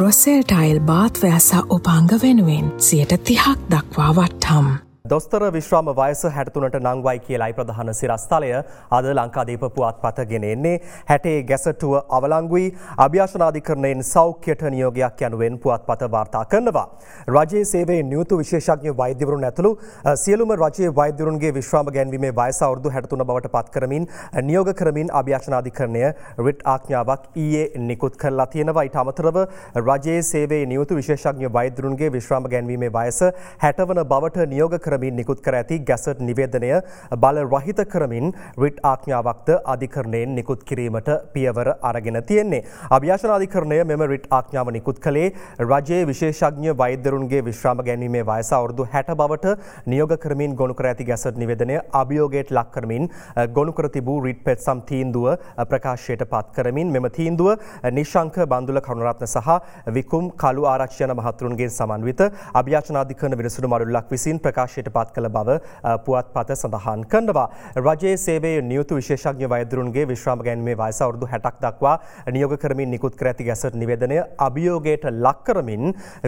රොසෙල්ටයිල් බාත්වෑසා උපංග වෙනුවෙන් සියට තිහක් දක්වා වට්හම්. දොස්තර විශ්‍රාම වයස හැටතුනට නංවයි කියලායි ප්‍රධාන සිරස්ථලය අද ලංකාදීපපුුවත් පතගෙන එන්නේ හැටේ ගැසටුව අවලංගුයි අභ්‍යාශනාධිකරණයෙන් සෞඛ්‍යයට නියෝගයක් යනුවෙන් පුවත් පත වාර්තා කරනවා. රජයේ සේවේ නියුතු විශේෂඥ වෛද්‍යවරුන් ඇතුළු සියලුම රජයේ වෛදරුන්ගේ විශ්‍රාම ගැන්වීමේ වයසවරුදු හැටතුන බවට පත් කරමින් නියෝග කරමින් අභ්‍යාශනාධිකරණය රිට් ආඥාවක් ඊයේ නිකුත් කරලා තියෙනවා ඊට අමතරව රජයේ සේවේ නියුතු විශේෂඥ වෛදරුන්ගේ විශ්‍රාම ගැන්වීමේ වයස හැටවන බවට නියෝග කරමින් කරමින් නිකුත් කර ඇති ගැසට් නිවේදනය බල රහිත කරමින් රිට් ආඥාවක්ද අධිකරණයෙන් නිකුත් කිරීමට පියවර අරගෙන තියෙන්නේ. අභ්‍යාශන අධිකරණය මෙම රිට් ආඥාව නිකුත් කළේ රජයේ විශේෂඥ වෛද්‍යරුන්ගේ විශ්‍රාම ගැනීමේ වයස අවුරුදු හැට බවට නියෝග කරමින් ගොුණු කර ඇති ගැසට් නිවේදනය අභියෝගයට ලක් කරමින් ගොුණු කර තිබූ රිට් පෙත්සම් තීන්දුව ප්‍රකාශයට පත් කරමින් මෙම තීන්දුව නිශංක බන්දුල කරුණරත්න සහ විකුම් කලු ආරක්ෂයන මහතුරුන්ගේ සමන්විත අභ්‍යාචනාධිකන විනිසුරු මරුල්ලක් විසින් ප්‍රකාශයට බවට පත් කළ බව පුවත් පත සඳහන් කරනවා. රජයේ සේවේ නියුතු විශේෂඥ වෛදරුන්ගේ විශ්‍රාම ගැන්ීමේ වයස අවුරුදු හැටක් දක්වා නියෝග කරමින් නිකුත් කර ඇති ගැසට නිවේදනය අභියෝගයට ලක්කරමින්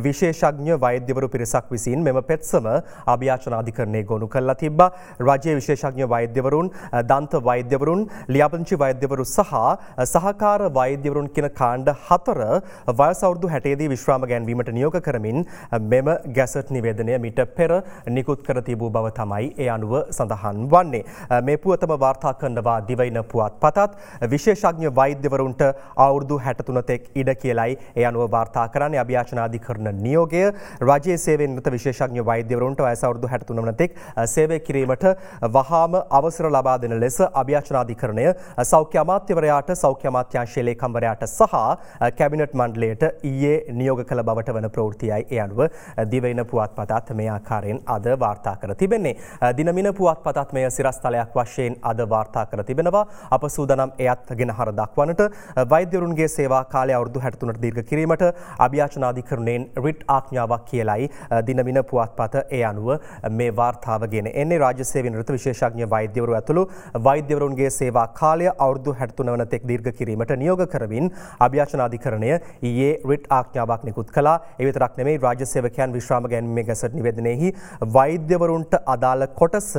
විශේෂඥ වෛද්‍යවරු පිරිසක් විසින් මෙම පෙත්සම අභ්‍යාචනාධිකරණය ගොුණු කල්ලා තිබ්බා රජයේ විශේෂඥ වෛද්‍යවරුන් දන්ත වෛද්‍යවරුන් ලියාපංචි වෛද්‍යවරු සහ සහකාර වෛද්‍යවරුන් කියන කාණ්ඩ හතර වයසවුරුදු හැටේදී විශ්‍රාම ගැන්වීමට නියෝග කරමින් මෙම ගැසට් නිවේදනය මිට පෙර නිකුත් කර කර තිබූ බව තමයි ඒ අනුව සඳහන් වන්නේ. මේ පුවතම වාර්තා කරනවා දිවයින පුවත්පතත් විශේෂඥ වෛද්‍යවරුන්ට අවුරුදු 63 තෙක් ඉඩ කියලයි ඒ අනුව වාර්තා කරන්නේ අභියාචනාධිකරණ නියෝගය රජයේ සේවයෙන් නිරත විශේෂඥ වෛද්‍යවරුන්ට වයස අවුරුදු 63 වන තෙක් සේවය කිරීමට වහාම අවසර ලබා දෙන ලෙස අභ්‍යාචනාධිකරණය සෞඛ්‍ය අමාත්‍යවරයාට සෞඛ්‍ය අමාත්‍යංශයේ ලේකම්වරයාට සහ කැබිනට් මණ්ඩලයට ඊයේ නියෝග කළ බවට වන ප්‍රවෘත්තියයි ඒ අනුව දිවයින පුවත්පතත් මේ ආකාරයෙන් අද වාර්තා වාර්තා කර තිබෙන්නේ. දිනමින පුවත් පතත් මෙය සිරස්තලයක් වශයෙන් අද වාර්තා කර තිබෙනවා. අප සූදනම් එයත් ගෙන හර දක්වනට වෛද්‍යරුන්ගේ සේවා කාලය අවුරදු හැටතුනට දීර්ග කිරීමට අභ්‍යාචනාධිකරණයෙන් රිට් ආඥාවක් කියලයි දිනමින පුවත් පත ඒ අනුව මේ වාර්තාවගෙන එන්නේ රාජසේවෙන් ෘත විශේෂඥ වෛද්‍යවරු ඇතුළු වෛද්‍යවරුන්ගේ සේවා කාලය අවුරදු හැටතුන වන තෙක් දීර්ග කිරීමට නියෝග කරමින් අභ්‍යාශනාධිකරණය ඒ රිට් ආඥාවක් නිකුත් කලා එවිතරක් නෙමේ රාජසේවකයන් විශ්‍රාම ගැන්මේ ගැසට නිවෙදනෙහි වෛද වෛද්‍යවරුන්ට අදාළ කොටස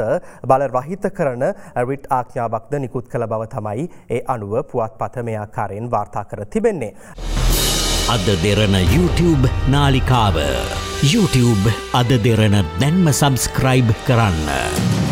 බල රහිත කරන රිට් ආඥාවක්ද නිකුත් කළ බව තමයි ඒ අනුව පුවත්පත මේ ආකාරයෙන් වාර්තා කර තිබෙන්නේ. අද දෙරන YouTube නාලිකාව YouTube අද දෙරන දැන්ම සබස්ක්‍රයිබ් කරන්න.